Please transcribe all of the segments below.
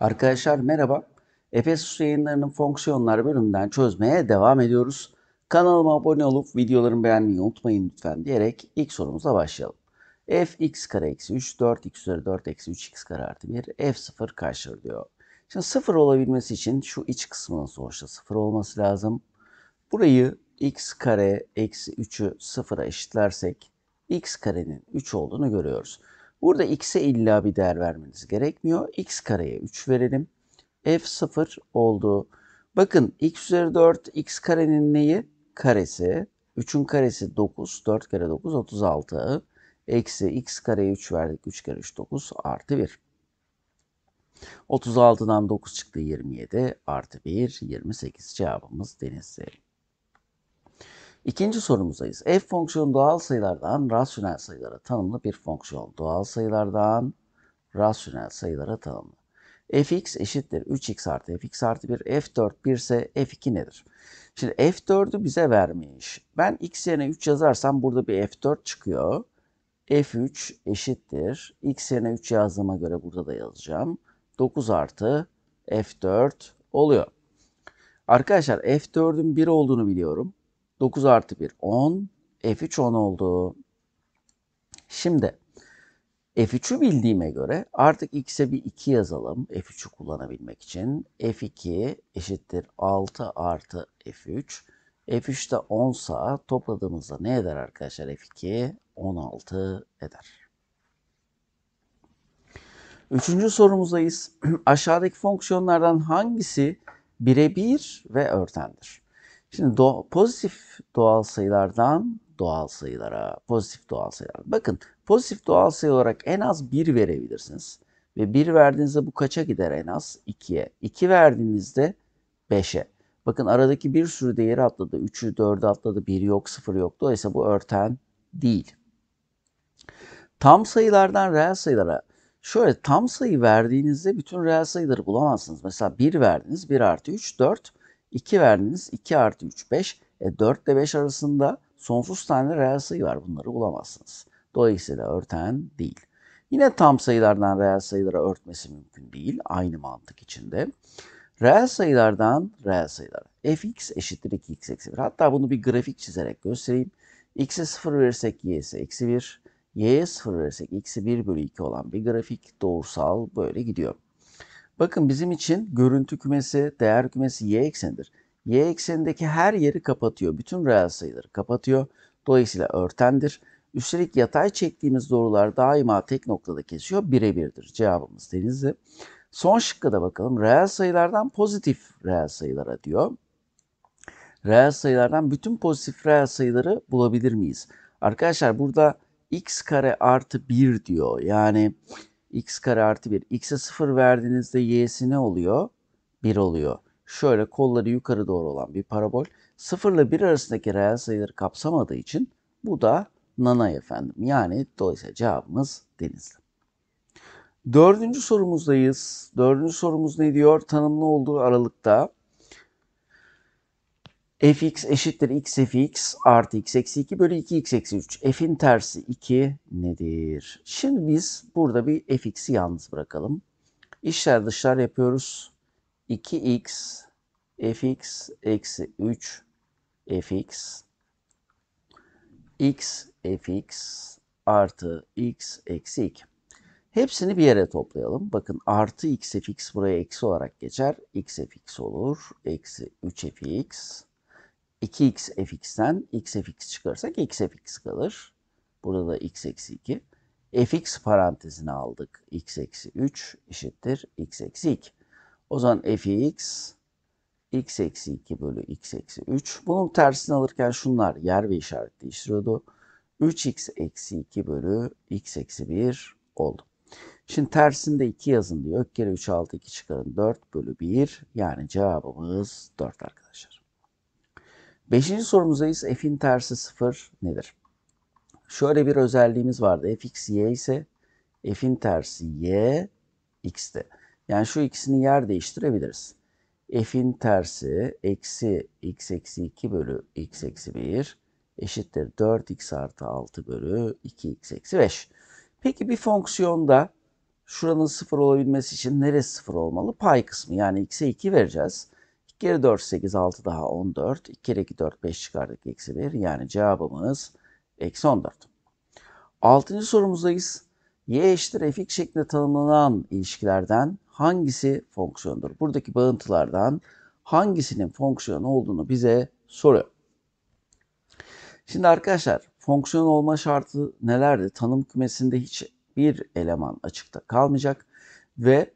Arkadaşlar merhaba. Efesus yayınlarının fonksiyonlar bölümünden çözmeye devam ediyoruz. Kanalıma abone olup videolarımı beğenmeyi unutmayın lütfen diyerek ilk sorumuza başlayalım. f x kare eksi 3, 4 x üzeri 4 eksi 3 x kare artı 1, f 0 kaçtır diyor. Şimdi 0 olabilmesi için şu iç kısmının sonuçta 0 olması lazım. Burayı x kare eksi 3'ü 0'a eşitlersek x karenin 3 olduğunu görüyoruz. Burada x'e illa bir değer vermeniz gerekmiyor. x kareye 3 verelim. f 0 oldu. Bakın x üzeri 4 x karenin neyi? Karesi. 3'ün karesi 9. 4 kere 9 36. Eksi x kareye 3 verdik. 3 kere 3 9 artı 1. 36'dan 9 çıktı 27 artı 1 28 cevabımız Denizli. İkinci sorumuzdayız. F fonksiyonu doğal sayılardan rasyonel sayılara tanımlı bir fonksiyon. Doğal sayılardan rasyonel sayılara tanımlı. fx eşittir 3x artı fx artı 1. f4 1 ise f2 nedir? Şimdi f4'ü bize vermiş. Ben x yerine 3 yazarsam burada bir f4 çıkıyor. f3 eşittir. x yerine 3 yazdığıma göre burada da yazacağım. 9 artı f4 oluyor. Arkadaşlar f4'ün 1 olduğunu biliyorum. 9 artı 1 10. F3 10 oldu. Şimdi F3'ü bildiğime göre artık x'e bir 2 yazalım F3'ü kullanabilmek için. F2 eşittir 6 artı F3. F3'te 10 sağ topladığımızda ne eder arkadaşlar F2? 16 eder. Üçüncü sorumuzdayız. Aşağıdaki fonksiyonlardan hangisi birebir ve örtendir? Şimdi do pozitif doğal sayılardan doğal sayılara, pozitif doğal sayılar. Bakın pozitif doğal sayı olarak en az 1 verebilirsiniz. Ve 1 verdiğinizde bu kaça gider en az? 2'ye. 2 verdiğinizde 5'e. Bakın aradaki bir sürü değeri atladı. 3'ü 4'ü atladı. 1 yok 0 yok. Dolayısıyla bu örten değil. Tam sayılardan reel sayılara. Şöyle tam sayı verdiğinizde bütün reel sayıları bulamazsınız. Mesela 1 verdiniz 1 artı 3 4. 2 verdiniz. 2 artı 3 5. E, 4 ile 5 arasında sonsuz tane reel sayı var. Bunları bulamazsınız. Dolayısıyla örten değil. Yine tam sayılardan reel sayılara örtmesi mümkün değil. Aynı mantık içinde. Reel sayılardan reel sayılar. fx eşittir 2x eksi 1. Hatta bunu bir grafik çizerek göstereyim. x'e 0 verirsek y'si eksi 1. y'ye 0 verirsek x'i 1 bölü 2 olan bir grafik doğrusal böyle gidiyor. Bakın bizim için görüntü kümesi, değer kümesi y eksenidir. Y eksenindeki her yeri kapatıyor. Bütün reel sayıları kapatıyor. Dolayısıyla örtendir. Üstelik yatay çektiğimiz doğrular daima tek noktada kesiyor. Birebirdir cevabımız Denizli. Son şıkka da bakalım. Reel sayılardan pozitif reel sayılara diyor. Reel sayılardan bütün pozitif reel sayıları bulabilir miyiz? Arkadaşlar burada x kare artı 1 diyor. Yani x kare artı 1. X'e 0 verdiğinizde y'si ne oluyor? 1 oluyor. Şöyle kolları yukarı doğru olan bir parabol. 0 ile 1 arasındaki reel sayıları kapsamadığı için bu da nanay efendim. Yani dolayısıyla cevabımız denizli. Dördüncü sorumuzdayız. Dördüncü sorumuz ne diyor? Tanımlı olduğu aralıkta fx eşittir x fx artı x eksi 2 bölü 2 x eksi 3. f'in tersi 2 nedir? Şimdi biz burada bir fx'i yalnız bırakalım. İşler dışlar yapıyoruz. 2x fx eksi 3 fx x fx artı x eksi 2. Hepsini bir yere toplayalım. Bakın artı x fx buraya eksi olarak geçer. x fx olur. Eksi 3 fx 2x fx'ten x fx çıkarsak x fx kalır. Burada da x eksi 2. fx parantezine aldık. x eksi 3 eşittir x eksi 2. O zaman fx x eksi 2 bölü x eksi 3. Bunun tersini alırken şunlar yer ve işaret değiştiriyordu. 3x eksi 2 bölü x eksi 1 oldu. Şimdi tersinde 2 yazın diyor. Kere 3 6 2 çıkarın 4 bölü 1. Yani cevabımız 4 arkadaşlar. Beşinci sorumuzdayız. F'in tersi 0 nedir? Şöyle bir özelliğimiz vardı. Fx y ise F'in tersi y x'te. Yani şu ikisini yer değiştirebiliriz. F'in tersi eksi x eksi 2 bölü x eksi 1 eşittir 4x artı 6 bölü 2x eksi 5. Peki bir fonksiyonda şuranın 0 olabilmesi için neresi 0 olmalı? Pay kısmı yani x'e 2 vereceğiz. Geri 4, 8, 6 daha 14. 2 kere 2, 4, 5 çıkardık. Eksi 1. Yani cevabımız eksi 14. Altıncı sorumuzdayız. Y eşittir fx şeklinde tanımlanan ilişkilerden hangisi fonksiyondur? Buradaki bağıntılardan hangisinin fonksiyon olduğunu bize soruyor. Şimdi arkadaşlar fonksiyon olma şartı nelerdi? Tanım kümesinde hiçbir eleman açıkta kalmayacak ve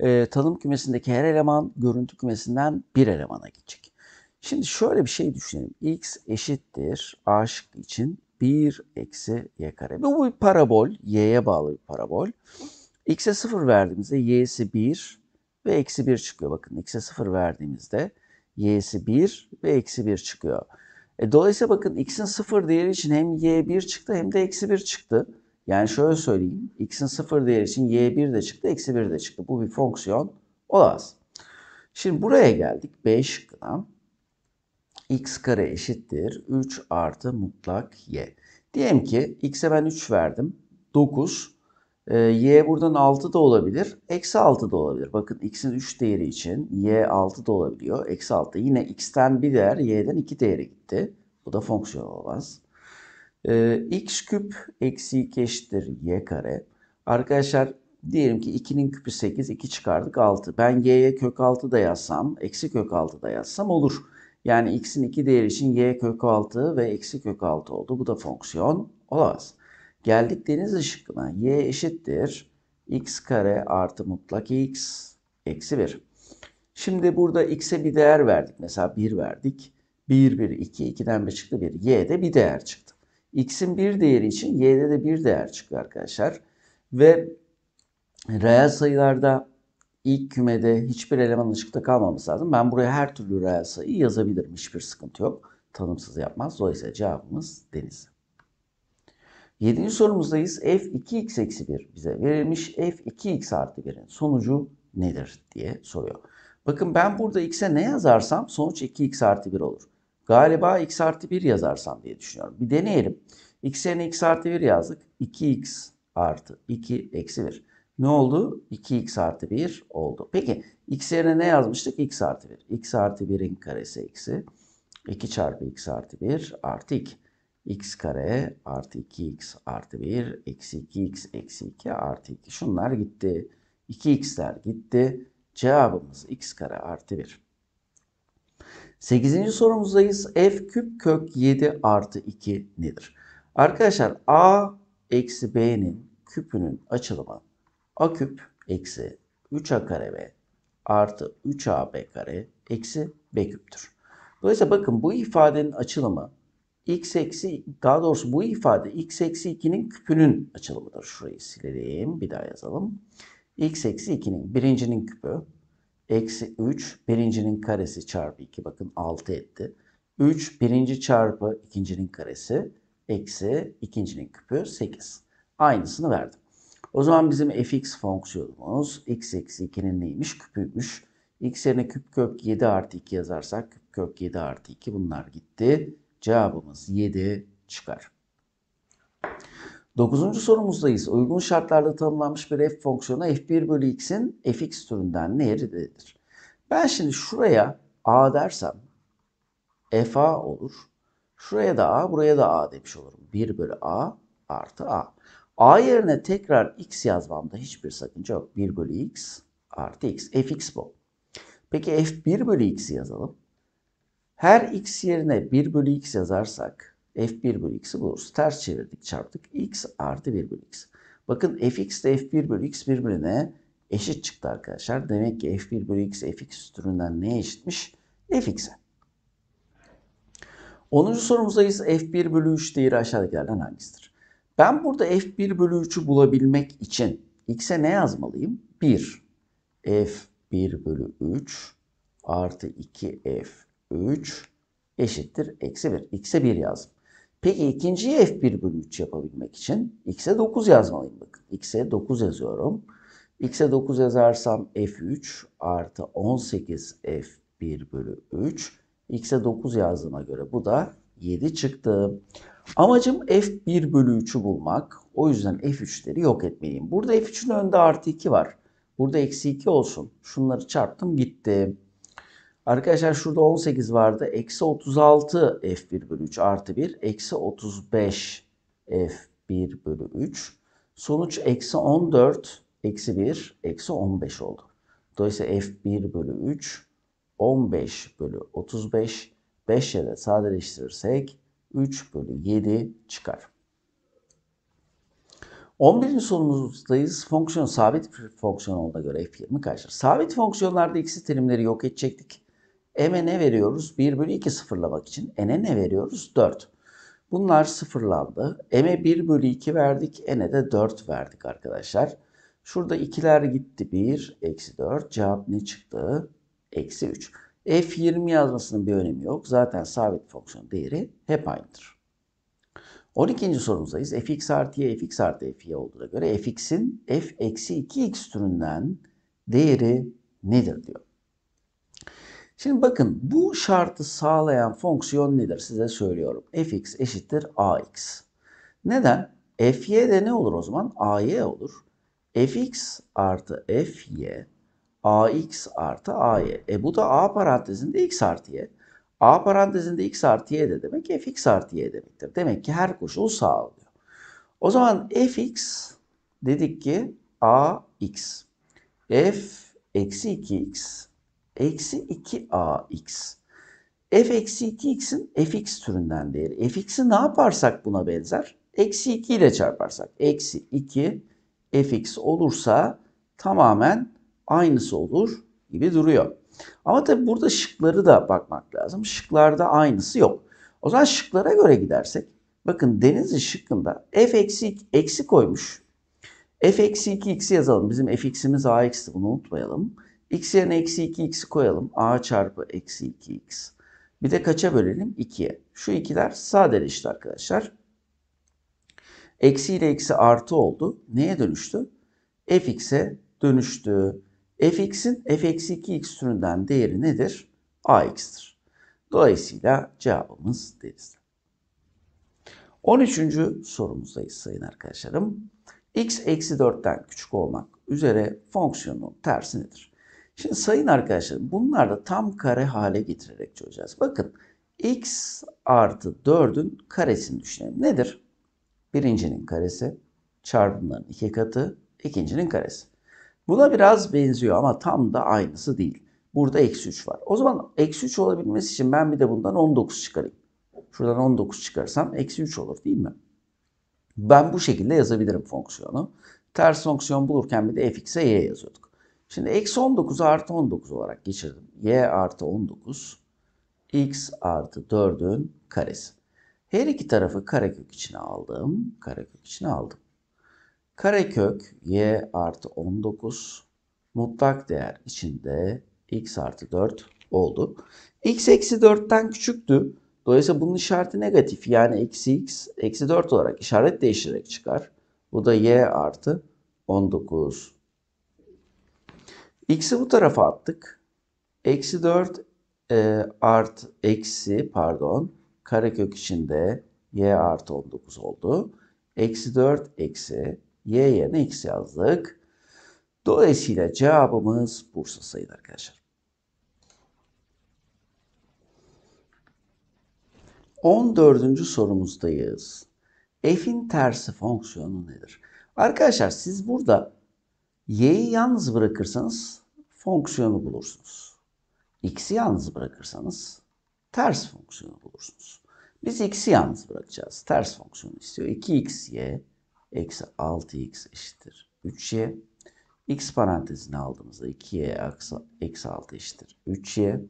e, tanım kümesindeki her eleman görüntü kümesinden bir elemana gidecek. Şimdi şöyle bir şey düşünelim. X eşittir A şıkkı için 1 eksi y kare. Bu bir parabol. Y'ye bağlı bir parabol. X'e 0 verdiğimizde y'si 1 ve eksi 1 çıkıyor. Bakın x'e 0 verdiğimizde y'si 1 ve eksi 1 çıkıyor. E, dolayısıyla bakın x'in 0 değeri için hem y 1 çıktı hem de eksi 1 çıktı. Yani şöyle söyleyeyim. X'in sıfır değeri için Y1 de çıktı, eksi 1 de çıktı. Bu bir fonksiyon olamaz. Şimdi buraya geldik. B şıkkına. X kare eşittir. 3 artı mutlak Y. Diyelim ki X'e ben 3 verdim. 9. E, ee, y buradan 6 da olabilir. Eksi 6 da olabilir. Bakın X'in 3 değeri için Y 6 da olabiliyor. Eksi 6. Yine X'ten bir değer Y'den 2 değeri gitti. Bu da fonksiyon olamaz. Ee, x küp eksi 2 eşittir y kare. Arkadaşlar diyelim ki 2'nin küpü 8, 2 çıkardık 6. Ben y'ye kök 6 da yazsam, eksi kök 6 da yazsam olur. Yani x'in 2 değeri için y kök 6 ve eksi kök 6 oldu. Bu da fonksiyon olamaz. Geldik deniz ışıkına. y eşittir x kare artı mutlak x eksi 1. Şimdi burada x'e bir değer verdik. Mesela 1 verdik. 1, 1, 2. 2'den bir çıktı 1. y'de bir değer çıktı. X'in bir değeri için Y'de de bir değer çıkıyor arkadaşlar. Ve reel sayılarda ilk kümede hiçbir eleman ışıkta kalmaması lazım. Ben buraya her türlü reel sayı yazabilirim. Hiçbir sıkıntı yok. Tanımsız yapmaz. Dolayısıyla cevabımız deniz. Yedinci sorumuzdayız. f2x eksi 1 bize verilmiş. f2x artı 1'in sonucu nedir diye soruyor. Bakın ben burada x'e ne yazarsam sonuç 2x artı 1 olur. Galiba x artı 1 yazarsam diye düşünüyorum. Bir deneyelim. x yerine x artı 1 yazdık. 2x artı 2 eksi 1. Ne oldu? 2x artı 1 oldu. Peki x yerine ne yazmıştık? x artı 1. x artı 1'in karesi eksi 2 çarpı x artı 1 artı 2. x kare artı 2x artı 1 eksi 2x eksi 2 artı 2. Şunlar gitti. 2x'ler gitti. Cevabımız x kare artı 1. 8. sorumuzdayız. f küp kök 7 artı 2 nedir? Arkadaşlar a eksi b'nin küpünün açılımı a küp eksi 3a kare b artı 3ab kare eksi b küptür. Dolayısıyla bakın bu ifadenin açılımı x eksi daha doğrusu bu ifade x eksi 2'nin küpünün açılımıdır. Şurayı silelim bir daha yazalım. x eksi 2'nin birincinin küpü eksi 3 birincinin karesi çarpı 2 bakın 6 etti. 3 birinci çarpı ikincinin karesi eksi ikincinin küpü 8. Aynısını verdim. O zaman bizim fx fonksiyonumuz x eksi 2'nin neymiş? Küpüymüş. x yerine küp kök 7 artı 2 yazarsak küp kök 7 artı 2 bunlar gitti. Cevabımız 7 çıkar. Dokuzuncu sorumuzdayız. Uygun şartlarda tanımlanmış bir f fonksiyonu f1 bölü x'in fx türünden nerededir? Ben şimdi şuraya a dersem f a olur. Şuraya da a, buraya da a demiş olurum. 1 bölü a artı a. a yerine tekrar x yazmamda hiçbir sakınca yok. 1 bölü x artı x. fx bu. Peki f1 bölü x yazalım. Her x yerine 1 bölü x yazarsak f1 bölü x'i buluruz. Ters çevirdik çarptık. x artı 1 bölü x. Bakın fx ile f1 bölü x birbirine eşit çıktı arkadaşlar. Demek ki f1 bölü x fx türünden neye eşitmiş? fx'e. 10. sorumuzdayız. f1 bölü 3 değeri aşağıdakilerden hangisidir? Ben burada f1 bölü 3'ü bulabilmek için x'e ne yazmalıyım? 1 f1 bölü 3 artı 2 f3 eşittir eksi 1. x'e 1 yazdım. Peki ikinciyi f1 bölü 3 yapabilmek için x'e 9 yazmalıyım bakın. x'e 9 yazıyorum. x'e 9 yazarsam f3 artı 18 f1 bölü 3. x'e 9 yazdığıma göre bu da 7 çıktı. Amacım f1 bölü 3'ü bulmak. O yüzden f3'leri yok etmeliyim. Burada f3'ün önünde artı 2 var. Burada eksi 2 olsun. Şunları çarptım gitti. Arkadaşlar şurada 18 vardı. Eksi 36 F1 bölü 3 artı 1. Eksi 35 F1 bölü 3. Sonuç eksi 14 eksi 1 eksi 15 oldu. Dolayısıyla F1 bölü 3 15 bölü 35 5 ile sadeleştirirsek 3 bölü 7 çıkar. 11. sorumuzdayız. Fonksiyon sabit fonksiyon olduğuna göre f20 kaçtır? Sabit fonksiyonlarda x'i terimleri yok edecektik. M'e ne veriyoruz? 1 bölü 2 sıfırlamak için. N'e ne veriyoruz? 4. Bunlar sıfırlandı. M'e 1 bölü 2 verdik. N'e de 4 verdik arkadaşlar. Şurada ikiler gitti. 1, eksi 4. Cevap ne çıktı? Eksi 3. F20 yazmasının bir önemi yok. Zaten sabit fonksiyon değeri hep aynıdır. 12. sorumuzdayız. fx artıya fx artı f'ye olduğuna göre fx'in f eksi 2x türünden değeri nedir diyor. Şimdi bakın bu şartı sağlayan fonksiyon nedir size söylüyorum. fx eşittir ax. Neden? fy de ne olur o zaman? ay olur. fx artı fy ax artı ay. E bu da a parantezinde x artı y. a parantezinde x artı y de demek fx artı y demektir. Demek ki her koşul sağlıyor. O zaman fx dedik ki ax. f eksi 2x eksi 2ax. f eksi 2x'in fx türünden değeri. fx'i ne yaparsak buna benzer? Eksi 2 ile çarparsak. Eksi 2 fx olursa tamamen aynısı olur gibi duruyor. Ama tabi burada şıkları da bakmak lazım. Şıklarda aynısı yok. O zaman şıklara göre gidersek. Bakın Denizli şıkkında f eksi, eksi koymuş. f eksi 2x'i yazalım. Bizim fx'imiz ax'ti bunu unutmayalım. X yerine eksi 2x'i koyalım. A çarpı eksi 2x. Bir de kaça bölelim? 2'ye. Şu ikiler sadeleşti arkadaşlar. Eksi ile eksi artı oldu. Neye dönüştü? fx'e dönüştü. fx'in f eksi 2x türünden değeri nedir? Ax'tır. Dolayısıyla cevabımız denizde. 13. sorumuzdayız sayın arkadaşlarım. x eksi 4'ten küçük olmak üzere fonksiyonun tersi nedir? Şimdi sayın arkadaşlar bunlar da tam kare hale getirerek çözeceğiz. Bakın x artı 4'ün karesini düşünelim. Nedir? Birincinin karesi çarpımların iki katı ikincinin karesi. Buna biraz benziyor ama tam da aynısı değil. Burada eksi 3 var. O zaman eksi 3 olabilmesi için ben bir de bundan 19 çıkarayım. Şuradan 19 çıkarsam eksi 3 olur değil mi? Ben bu şekilde yazabilirim fonksiyonu. Ters fonksiyon bulurken bir de fx'e y yazıyorduk. Şimdi eksi 19 artı 19 olarak geçirdim. Y artı 19 x artı 4'ün karesi. Her iki tarafı karekök içine aldım. Karekök içine aldım. Karekök y artı 19 mutlak değer içinde x artı 4 oldu. x eksi 4'ten küçüktü. Dolayısıyla bunun işareti negatif. Yani eksi x eksi 4 olarak işaret değiştirerek çıkar. Bu da y artı 19 X'i bu tarafa attık. Eksi 4 e, art eksi pardon karekök içinde y artı 19 oldu. Eksi 4 eksi y yerine x yazdık. Dolayısıyla cevabımız Bursa sayıdır arkadaşlar. 14. sorumuzdayız. F'in tersi fonksiyonu nedir? Arkadaşlar siz burada y'yi yalnız bırakırsanız fonksiyonu bulursunuz. x'i yalnız bırakırsanız ters fonksiyonu bulursunuz. Biz x'i yalnız bırakacağız. Ters fonksiyonu istiyor. 2xy eksi 6x eşittir 3y. x parantezini aldığımızda 2y eksi 6 eşittir 3y.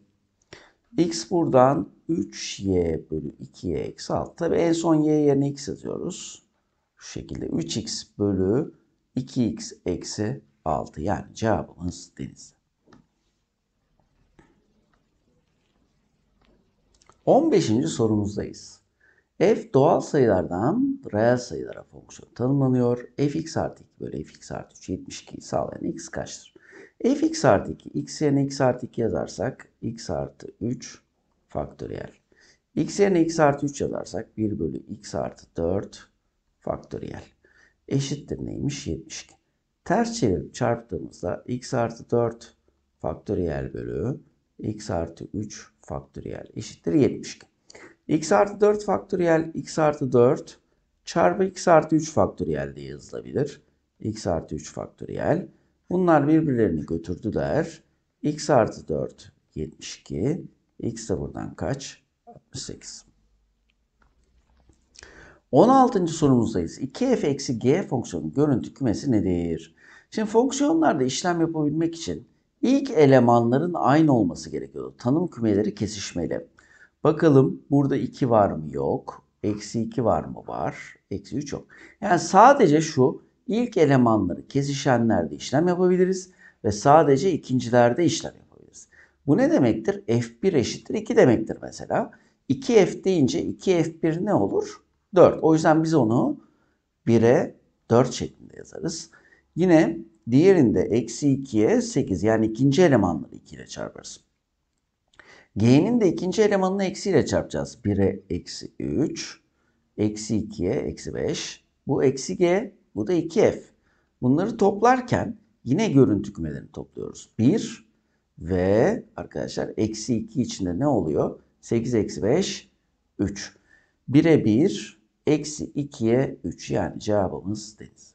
x buradan 3y bölü 2y eksi 6. Tabi en son y yerine x yazıyoruz. Şu şekilde 3x bölü 2x eksi 6 yani cevabımız deniz. 15. sorumuzdayız. F doğal sayılardan reel sayılara fonksiyon tanımlanıyor. fx artı 2 bölü fx artı 3 72'yi sağlayan x kaçtır? fx artı 2 x yerine x artı 2 yazarsak x artı 3 faktöriyel. x yerine x artı 3 yazarsak 1 bölü x artı 4 faktöriyel eşittir neymiş 72. Ters çevirip çarptığımızda x artı 4 faktöriyel bölü x artı 3 faktöriyel eşittir 72. x artı 4 faktöriyel x artı 4 çarpı x artı 3 faktöriyel diye yazılabilir. x artı 3 faktöriyel. Bunlar birbirlerini götürdüler. x artı 4 72. x de buradan kaç? 68. 16. sorumuzdayız. 2f eksi g fonksiyonun görüntü kümesi nedir? Şimdi fonksiyonlarda işlem yapabilmek için ilk elemanların aynı olması gerekiyor. Tanım kümeleri kesişmeli. Bakalım burada 2 var mı yok. Eksi 2 var mı var. Eksi 3 yok. Yani sadece şu ilk elemanları kesişenlerde işlem yapabiliriz. Ve sadece ikincilerde işlem yapabiliriz. Bu ne demektir? F1 eşittir 2 demektir mesela. 2F deyince 2F1 ne olur? 4. O yüzden biz onu 1'e 4 şeklinde yazarız. Yine diğerinde eksi 2'ye 8 yani ikinci elemanları 2 ile çarparız. G'nin de ikinci elemanını eksi ile çarpacağız. 1'e eksi 3, eksi 2'ye eksi 5. Bu eksi G, bu da 2F. Bunları toplarken yine görüntü kümelerini topluyoruz. 1 ve arkadaşlar eksi 2 içinde ne oluyor? 8 eksi 5, 3. 1'e 1, Eksi 2'ye 3 yani cevabımız deniz.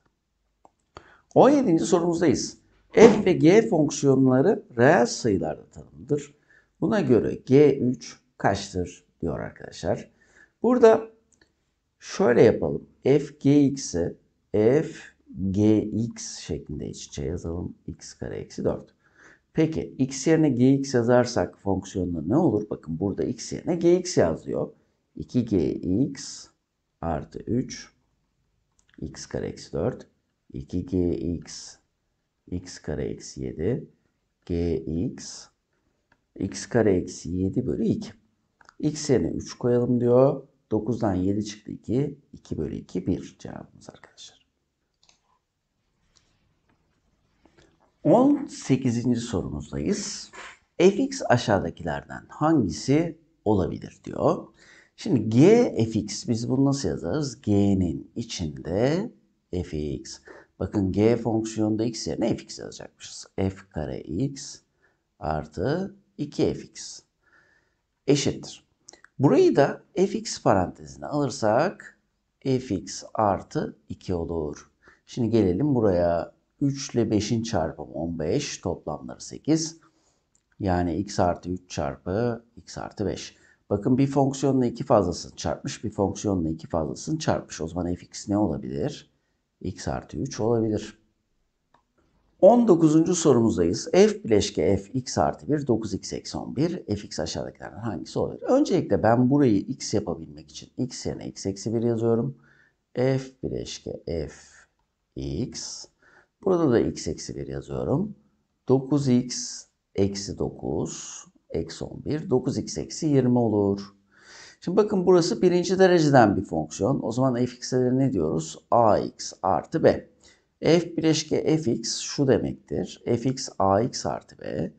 17. sorumuzdayız. F ve G fonksiyonları reel sayılarda tanımlıdır. Buna göre G3 kaçtır diyor arkadaşlar. Burada şöyle yapalım. F GX'e F GX şeklinde iç içe yazalım. X kare eksi 4. Peki X yerine GX yazarsak fonksiyonda ne olur? Bakın burada X yerine GX yazıyor. 2GX artı 3 x kare eksi 4 2gx x kare eksi 7 gx x kare eksi 7 bölü 2 x yerine 3 koyalım diyor. 9'dan 7 çıktı 2. 2 bölü 2 1 cevabımız arkadaşlar. 18. sorumuzdayız. fx aşağıdakilerden hangisi olabilir diyor. Şimdi g fx biz bunu nasıl yazarız? g'nin içinde fx. Bakın g fonksiyonda x yerine fx yazacakmışız. f kare x artı 2 fx eşittir. Burayı da fx parantezine alırsak fx artı 2 olur. Şimdi gelelim buraya 3 ile 5'in çarpımı 15 toplamları 8. Yani x artı 3 çarpı x artı 5. Bakın bir fonksiyonla iki fazlasını çarpmış, bir fonksiyonla iki fazlasını çarpmış. O zaman fx ne olabilir? x artı 3 olabilir. 19. sorumuzdayız. F bileşke f x artı 1, 9x eksi 11. fx aşağıdakilerden hangisi olabilir? Öncelikle ben burayı x yapabilmek için x yerine x eksi 1 yazıyorum. f bileşke f x. Burada da x eksi 1 yazıyorum. 9x eksi 9 eksi 11, 9x eksi 20 olur. Şimdi bakın burası birinci dereceden bir fonksiyon. O zaman fx'lere ne diyoruz? ax artı b. f bileşke fx şu demektir. fx ax artı b.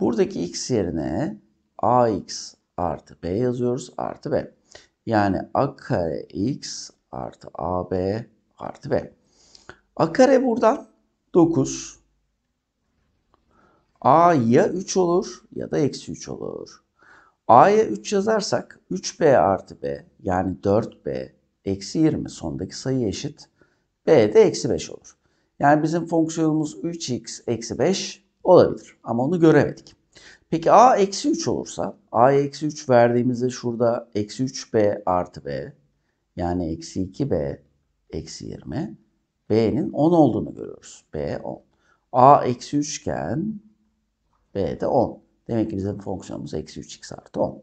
Buradaki x yerine ax artı b yazıyoruz. Artı b. Yani a kare x artı ab artı b. A kare buradan 9. A ya 3 olur ya da eksi 3 olur. A'ya 3 yazarsak 3B artı B yani 4B eksi 20 sondaki sayı eşit. B de eksi 5 olur. Yani bizim fonksiyonumuz 3x eksi 5 olabilir ama onu göremedik. Peki a eksi 3 olursa a eksi 3 verdiğimizde şurada eksi 3b artı b yani eksi 2b eksi 20 b'nin 10 olduğunu görüyoruz. b 10. a eksi 3 iken B de 10. Demek ki bizim fonksiyonumuz eksi 3x artı 10.